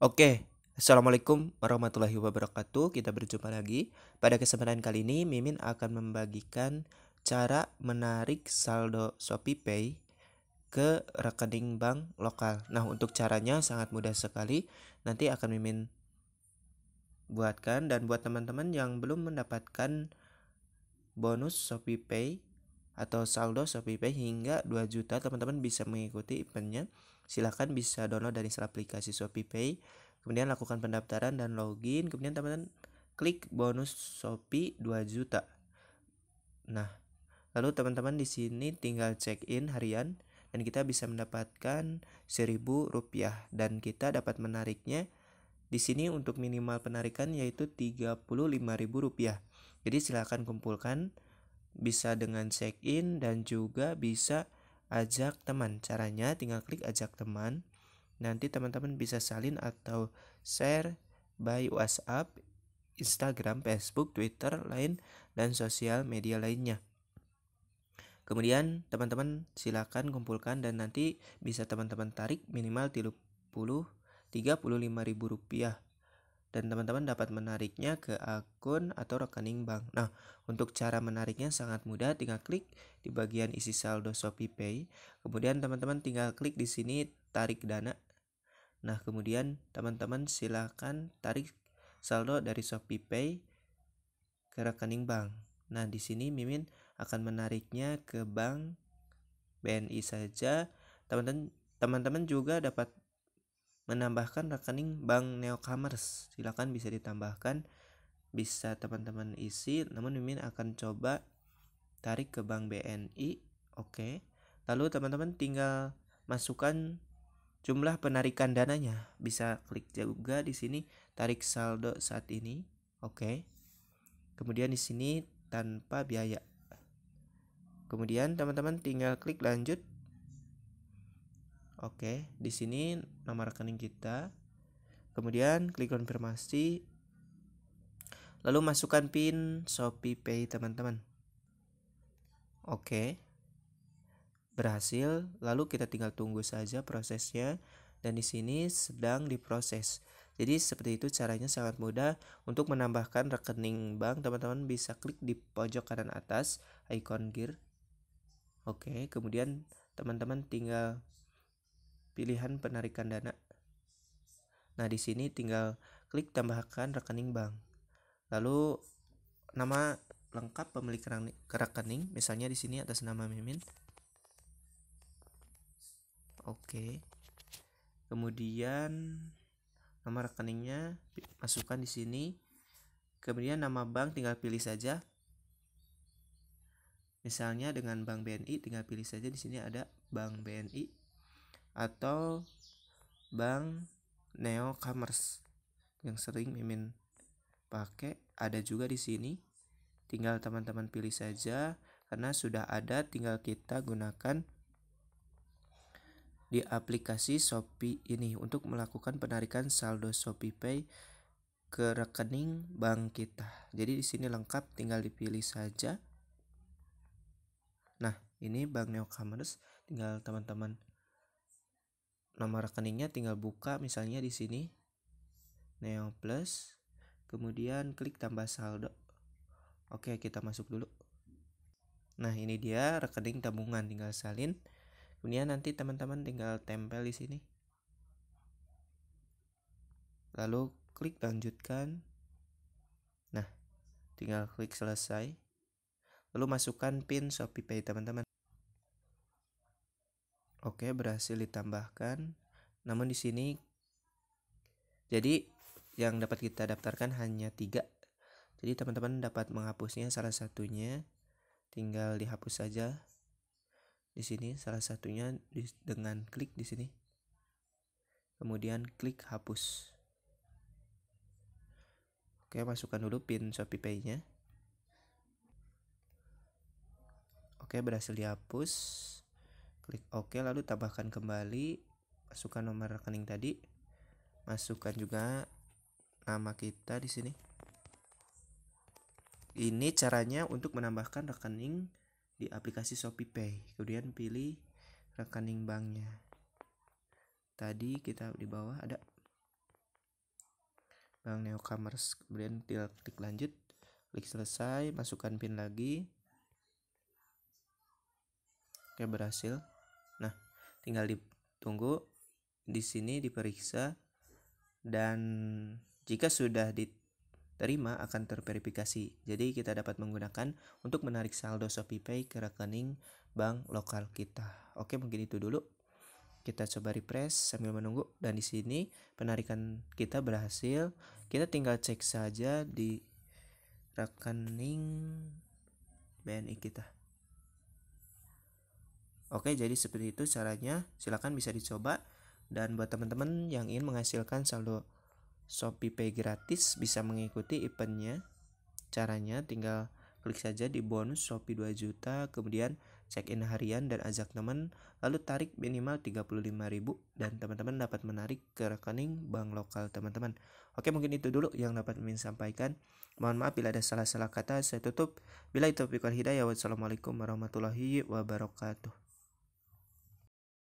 Oke, Assalamualaikum warahmatullahi wabarakatuh. Kita berjumpa lagi. Pada kesempatan kali ini, Mimin akan membagikan cara menarik saldo Shopee Pay ke rekening bank lokal. Nah, untuk caranya sangat mudah sekali. Nanti akan Mimin buatkan dan buat teman-teman yang belum mendapatkan bonus Shopee Pay atau saldo Shopee Pay hingga 2 juta, teman-teman bisa mengikuti eventnya silahkan bisa download dari aplikasi Shopee Pay kemudian lakukan pendaftaran dan login kemudian teman-teman klik bonus Shopee 2 juta nah lalu teman-teman di sini tinggal check in harian dan kita bisa mendapatkan seribu rupiah dan kita dapat menariknya di sini untuk minimal penarikan yaitu rp rupiah, Jadi silahkan kumpulkan bisa dengan check-in dan juga bisa ajak teman. Caranya tinggal klik ajak teman. Nanti teman-teman bisa salin atau share by WhatsApp, Instagram, Facebook, Twitter, lain dan sosial media lainnya. Kemudian teman-teman silakan kumpulkan dan nanti bisa teman-teman tarik minimal 30 35 ribu rupiah dan teman-teman dapat menariknya ke akun atau rekening bank. Nah, untuk cara menariknya sangat mudah, tinggal klik di bagian isi saldo Shopee Pay. Kemudian teman-teman tinggal klik di sini tarik dana. Nah, kemudian teman-teman silakan tarik saldo dari Shopee Pay ke rekening bank. Nah, di sini Mimin akan menariknya ke bank BNI saja. teman-teman juga dapat menambahkan rekening Bank Neocommerce. Silakan bisa ditambahkan, bisa teman-teman isi, namun Mimin akan coba tarik ke Bank BNI. Oke. Lalu teman-teman tinggal masukkan jumlah penarikan dananya. Bisa klik juga di sini tarik saldo saat ini. Oke. Kemudian di sini tanpa biaya. Kemudian teman-teman tinggal klik lanjut Oke, di sini nama rekening kita. Kemudian klik konfirmasi. Lalu masukkan PIN Shopee Pay teman-teman. Oke. Berhasil, lalu kita tinggal tunggu saja prosesnya dan di sini sedang diproses. Jadi seperti itu caranya sangat mudah untuk menambahkan rekening bank. Teman-teman bisa klik di pojok kanan atas icon gear. Oke, kemudian teman-teman tinggal pilihan penarikan dana. Nah, di sini tinggal klik tambahkan rekening bank. Lalu nama lengkap pemilik rekening, misalnya di sini atas nama Mimin. Oke. Kemudian nama rekeningnya masukkan di sini. Kemudian nama bank tinggal pilih saja. Misalnya dengan Bank BNI tinggal pilih saja di sini ada Bank BNI atau bank Neo Commerce yang sering mimin pakai ada juga di sini tinggal teman-teman pilih saja karena sudah ada tinggal kita gunakan di aplikasi Shopee ini untuk melakukan penarikan saldo Shopee Pay ke rekening bank kita. Jadi di sini lengkap tinggal dipilih saja. Nah, ini Bank Neo Commerce tinggal teman-teman nama rekeningnya tinggal buka misalnya di sini Neo Plus kemudian klik tambah saldo oke kita masuk dulu nah ini dia rekening tabungan tinggal salin kemudian nanti teman-teman tinggal tempel di sini lalu klik lanjutkan nah tinggal klik selesai lalu masukkan pin Shopee Pay teman-teman Oke, berhasil ditambahkan. Namun di sini jadi yang dapat kita daftarkan hanya tiga. Jadi teman-teman dapat menghapusnya salah satunya. Tinggal dihapus saja di sini salah satunya dengan klik di sini. Kemudian klik hapus. Oke, masukkan dulu pin Shopee Pay-nya. Oke, berhasil dihapus klik OK lalu tambahkan kembali masukkan nomor rekening tadi masukkan juga nama kita di sini ini caranya untuk menambahkan rekening di aplikasi Shopee Pay kemudian pilih rekening banknya tadi kita di bawah ada Bank Neo Commerce kemudian tinggal klik lanjut klik selesai masukkan pin lagi oke berhasil tinggal ditunggu di sini diperiksa dan jika sudah diterima akan terverifikasi. Jadi kita dapat menggunakan untuk menarik saldo ShopeePay ke rekening bank lokal kita. Oke, mungkin itu dulu. Kita coba refresh sambil menunggu dan di sini penarikan kita berhasil. Kita tinggal cek saja di rekening BNI kita. Oke, jadi seperti itu caranya. Silahkan bisa dicoba. Dan buat teman-teman yang ingin menghasilkan saldo Shopee Pay gratis bisa mengikuti eventnya. Caranya tinggal klik saja di bonus Shopee 2 juta, kemudian check in harian dan ajak teman, lalu tarik minimal 35.000 dan teman-teman dapat menarik ke rekening bank lokal teman-teman. Oke, mungkin itu dulu yang dapat min sampaikan. Mohon maaf bila ada salah-salah kata, saya tutup. Bila itu hidayah, wassalamualaikum warahmatullahi wabarakatuh.